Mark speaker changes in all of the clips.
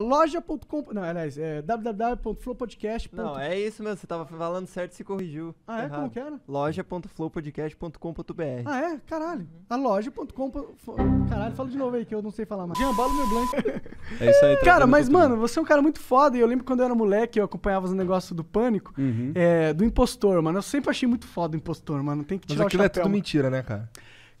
Speaker 1: Loja.com. Não, aliás, é www.flowpodcast.com Não, é isso mesmo, você tava falando certo e se corrigiu. Ah, é? Errado. Como que era? Loja.flowpodcast.com.br. Ah, é? Caralho. A loja.com. Caralho, fala de novo aí que eu não sei falar mais. Jambalo meu blanco. é isso aí, Cara, mas, mano, você é um cara muito foda. E eu lembro quando eu era moleque, eu acompanhava os negócios do pânico, uhum. é, do impostor, mano. Eu sempre achei muito foda o impostor, mano. Tem que tirar mas aquilo o chapéu, é tudo mentira, né, cara?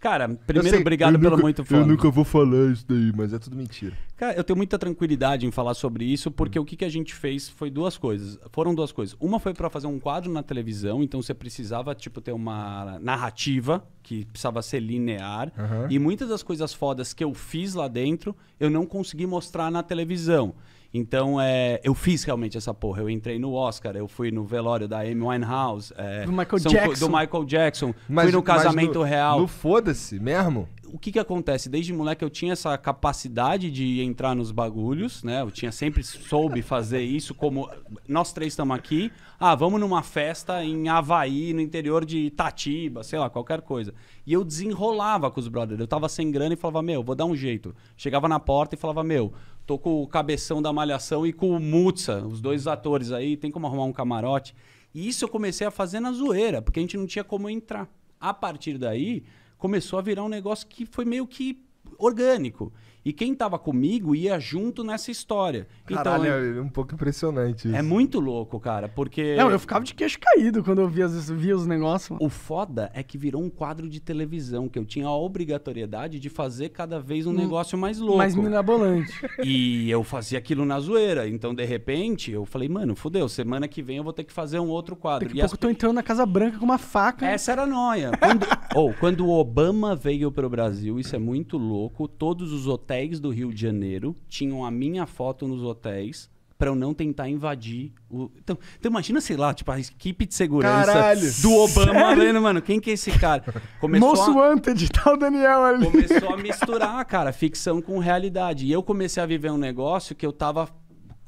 Speaker 1: Cara, primeiro, sei, obrigado pela muito fã. Eu nunca vou falar isso daí, mas é tudo mentira. Cara, eu tenho muita tranquilidade em falar sobre isso, porque hum. o que, que a gente fez foi duas coisas. Foram duas coisas. Uma foi para fazer um quadro na televisão, então você precisava, tipo, ter uma narrativa que precisava ser linear. Uhum. E muitas das coisas fodas que eu fiz lá dentro, eu não consegui mostrar na televisão. Então, é, eu fiz realmente essa porra. Eu entrei no Oscar, eu fui no velório da Amy Winehouse. É, do Michael São, Jackson. Do Michael Jackson. Mas, fui no casamento no, real. No foda-se mesmo? O que que acontece? Desde moleque eu tinha essa capacidade de entrar nos bagulhos, né? Eu tinha sempre soube fazer isso como... Nós três estamos aqui. Ah, vamos numa festa em Havaí, no interior de Itatiba, sei lá, qualquer coisa. E eu desenrolava com os brothers. Eu tava sem grana e falava, meu, vou dar um jeito. Chegava na porta e falava, meu, Tô com o Cabeção da Malhação e com o Mutsa, os dois atores aí. Tem como arrumar um camarote? E isso eu comecei a fazer na zoeira, porque a gente não tinha como entrar. A partir daí, começou a virar um negócio que foi meio que orgânico. E quem estava comigo ia junto nessa história. Caralho, então, é um pouco impressionante é isso. É muito louco, cara, porque. Não, eu ficava de queixo caído quando eu via, via os negócios. O foda é que virou um quadro de televisão, que eu tinha a obrigatoriedade de fazer cada vez um, um negócio mais louco. Mais minabolante. E eu fazia aquilo na zoeira. Então, de repente, eu falei, mano, fodeu, semana que vem eu vou ter que fazer um outro quadro. Daqui pouco as... eu tô entrando na Casa Branca com uma faca. Essa era a noia. Quando, ou, oh, quando o Obama veio para o Brasil, isso é muito louco, todos os hotéis do Rio de Janeiro tinham a minha foto nos hotéis para eu não tentar invadir o. Então, então, imagina, sei lá, tipo, a equipe de segurança Caralho, do Obama vendo, mano, quem que é esse cara? Começou Most a... Wanted, tá Daniel ali. Começou a misturar, cara, ficção com realidade. E eu comecei a viver um negócio que eu tava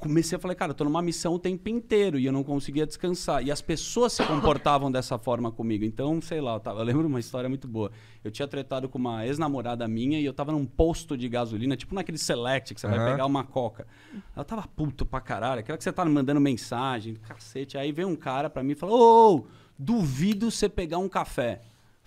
Speaker 1: comecei a falar, cara, eu tô numa missão o tempo inteiro e eu não conseguia descansar. E as pessoas se comportavam dessa forma comigo. Então, sei lá, eu, tava, eu lembro uma história muito boa. Eu tinha tretado com uma ex-namorada minha e eu tava num posto de gasolina, tipo naquele select que você uhum. vai pegar uma coca. Ela tava puto pra caralho, aquela que você tá mandando mensagem, cacete. Aí veio um cara pra mim e falou: Ô, duvido você pegar um café.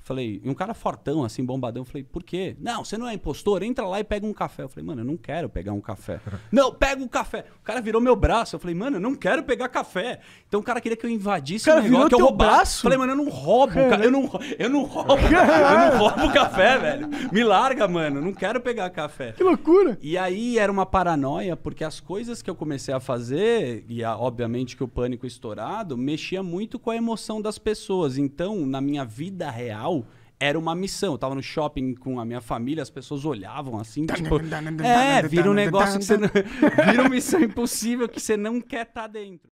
Speaker 1: Falei, e um cara fortão, assim, bombadão. Falei, por quê? Não, você não é impostor, entra lá e pega um café. Eu falei, mano, eu não quero pegar um café. não, pega o um café. O cara virou meu braço. Eu falei, mano, eu não quero pegar café. Então o cara queria que eu invadisse cara, o negócio, que eu roubasse. eu Falei, mano, eu não roubo, é, cara. Eu não, eu não roubo. eu não roubo café, velho. Me larga, mano. Eu não quero pegar café. Que loucura. E aí era uma paranoia, porque as coisas que eu comecei a fazer, e a, obviamente que o pânico estourado, mexia muito com a emoção das pessoas. Então, na minha vida real, era uma missão. Eu tava no shopping com a minha família, as pessoas olhavam assim, tipo, é, vira um negócio que você não... vira uma missão impossível que você não quer estar tá dentro.